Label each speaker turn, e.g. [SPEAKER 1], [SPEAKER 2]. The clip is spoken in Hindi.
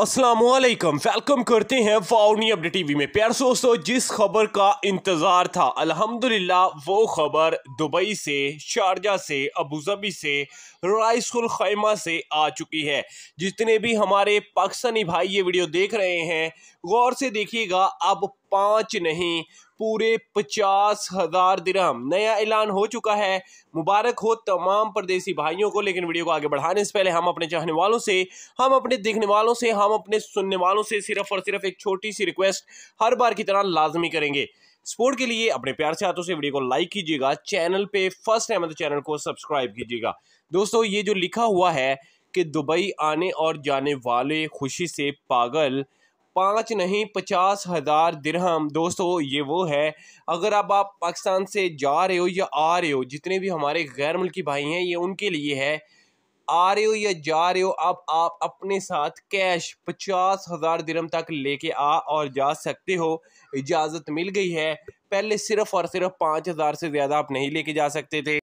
[SPEAKER 1] असलकम वेलकम करते हैं फाउनी अपडेट टीवी में प्यार दोस्तों जिस खबर का इंतज़ार था अल्हम्दुलिल्लाह वो खबर दुबई से शारजा से अबूजबी से राइसुल खैमा से आ चुकी है जितने भी हमारे पाकिस्तानी भाई ये वीडियो देख रहे हैं गौर से देखिएगा अब पाँच नहीं पूरे पचास हज़ार दिरहम नया ऐलान हो चुका है मुबारक हो तमाम परदेसी भाइयों को लेकिन वीडियो को आगे बढ़ाने से पहले हम अपने चाहने वालों से हम अपने देखने वालों से हम अपने सुनने वालों से सिर्फ और सिर्फ एक छोटी सी रिक्वेस्ट हर बार की तरह लाजमी करेंगे सपोर्ट के लिए अपने प्यार से हाथों से वीडियो को लाइक कीजिएगा चैनल पे फर्स्ट टाइम तो चैनल को सब्सक्राइब कीजिएगा दोस्तों ये जो लिखा हुआ है कि दुबई आने और जाने वाले खुशी से पागल पाँच नहीं पचास हज़ार दिरहम दोस्तों ये वो है अगर अब आप पाकिस्तान से जा रहे हो या आ रहे हो जितने भी हमारे गैर मुल्की भाई हैं ये उनके लिए है आ रहे हो या जा रहे हो अब आप अपने साथ कैश पचास हज़ार दिरहम तक लेके आ और जा सकते हो इजाज़त मिल गई है पहले सिर्फ़ और सिर्फ पाँच हज़ार से ज़्यादा आप नहीं लेके जा सकते थे